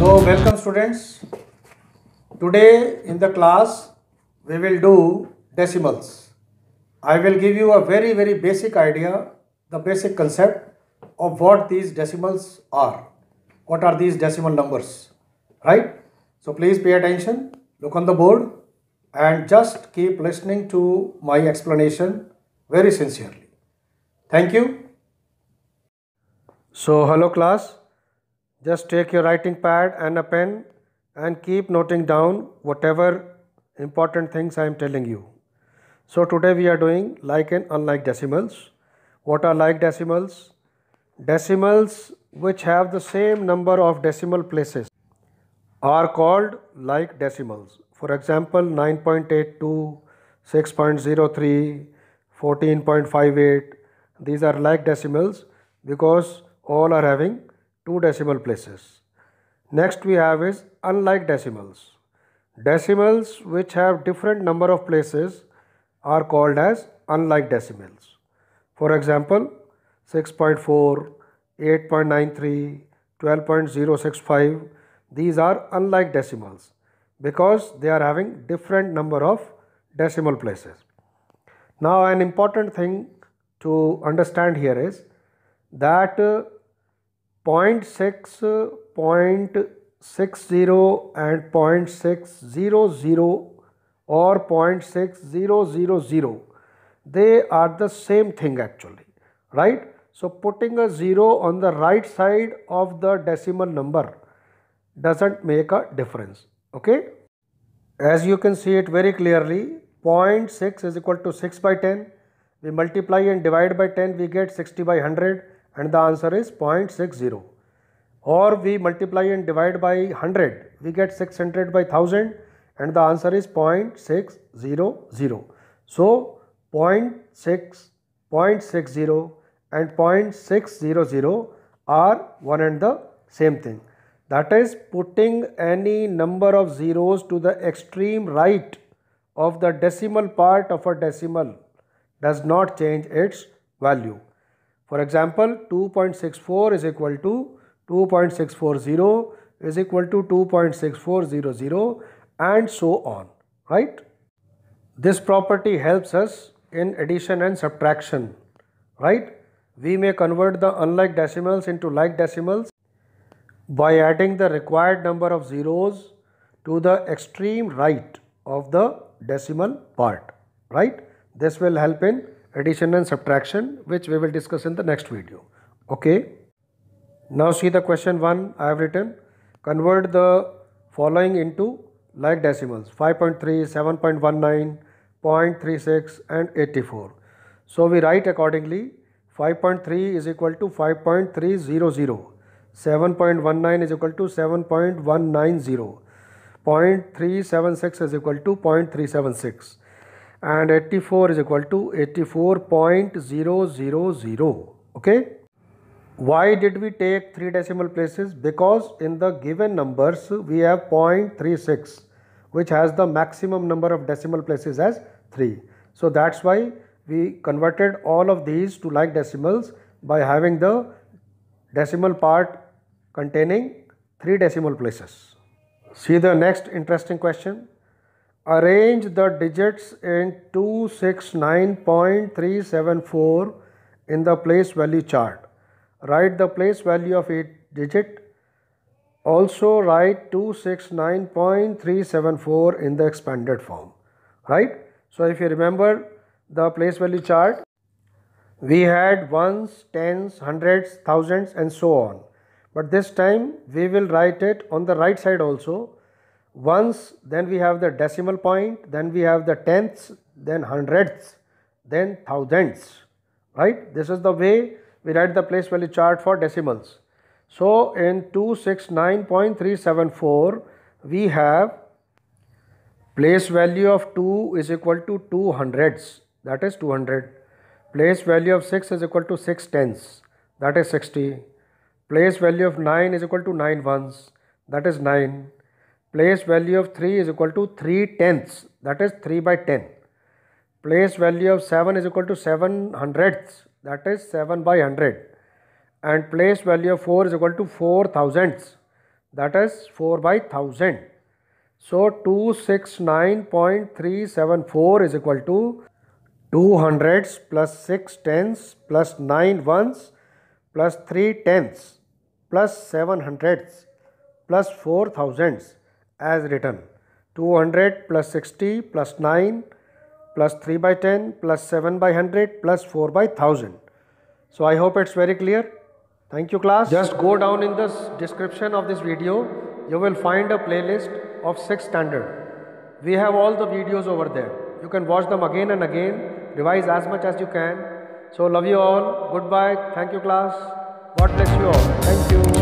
So welcome students. Today in the class we will do decimals. I will give you a very very basic idea, the basic concept of what these decimals are. What are these decimal numbers, right? So please pay attention, look on the board and just keep listening to my explanation very sincerely. Thank you. So hello class. Just take your writing pad and a pen and keep noting down whatever important things I am telling you. So today we are doing like and unlike decimals. What are like decimals? Decimals which have the same number of decimal places are called like decimals. For example, 9.82, 6.03, 14.58, these are like decimals because all are having two decimal places. Next we have is unlike decimals. Decimals which have different number of places are called as unlike decimals. For example, 6.4, 8.93, 12.065 these are unlike decimals because they are having different number of decimal places. Now an important thing to understand here is that uh, 0.6, 0.60 and 0.600 or 0.6000 they are the same thing actually right so putting a 0 on the right side of the decimal number doesn't make a difference okay as you can see it very clearly 0.6 is equal to 6 by 10 we multiply and divide by 10 we get 60 by 100 and the answer is 0.60 or we multiply and divide by 100 we get 600 by 1000 and the answer is 0.600 so 0.6 0.60 and 0.600 are one and the same thing that is putting any number of zeros to the extreme right of the decimal part of a decimal does not change its value for example, 2.64 is equal to 2.640 is equal to 2.6400 and so on, right? This property helps us in addition and subtraction, right? We may convert the unlike decimals into like decimals by adding the required number of zeros to the extreme right of the decimal part, right? This will help in addition and subtraction which we will discuss in the next video. Okay. Now see the question 1 I have written. Convert the following into like decimals 5.3, 7.19, 0.36 and 84. So we write accordingly 5.3 is equal to 5.300, 7.19 is equal to 7.190, 0.376 is equal to 0.376 and 84 is equal to 84.000 okay why did we take three decimal places because in the given numbers we have 0.36 which has the maximum number of decimal places as 3 so that's why we converted all of these to like decimals by having the decimal part containing three decimal places see the next interesting question arrange the digits in 269.374 in the place value chart. Write the place value of each digit. Also write 269.374 in the expanded form. Right? So if you remember the place value chart, we had ones, tens, hundreds, thousands and so on. But this time we will write it on the right side also ones, then we have the decimal point, then we have the tenths, then hundredths, then thousands, right. This is the way we write the place value chart for decimals. So, in 269.374, we have place value of 2 is equal to 2 hundredths, that is 200. Place value of 6 is equal to 6 tenths, that is 60. Place value of 9 is equal to 9 ones, that is 9 place value of 3 is equal to 3 tenths that is 3 by 10 place value of 7 is equal to 7 hundredths that is 7 by 100 and place value of 4 is equal to 4 thousandths that is 4 by 1000 so 269.374 is equal to 2 hundredths plus 6 tenths plus 9 ones plus 3 tenths plus 7 hundredths plus 4 thousandths as written 200 plus 60 plus 9 plus 3 by 10 plus 7 by 100 plus 4 by 1000. So I hope it's very clear. Thank you class. Just go down in the description of this video. You will find a playlist of 6th standard. We have all the videos over there. You can watch them again and again. Revise as much as you can. So love you all. Goodbye. Thank you class. God bless you all. Thank you.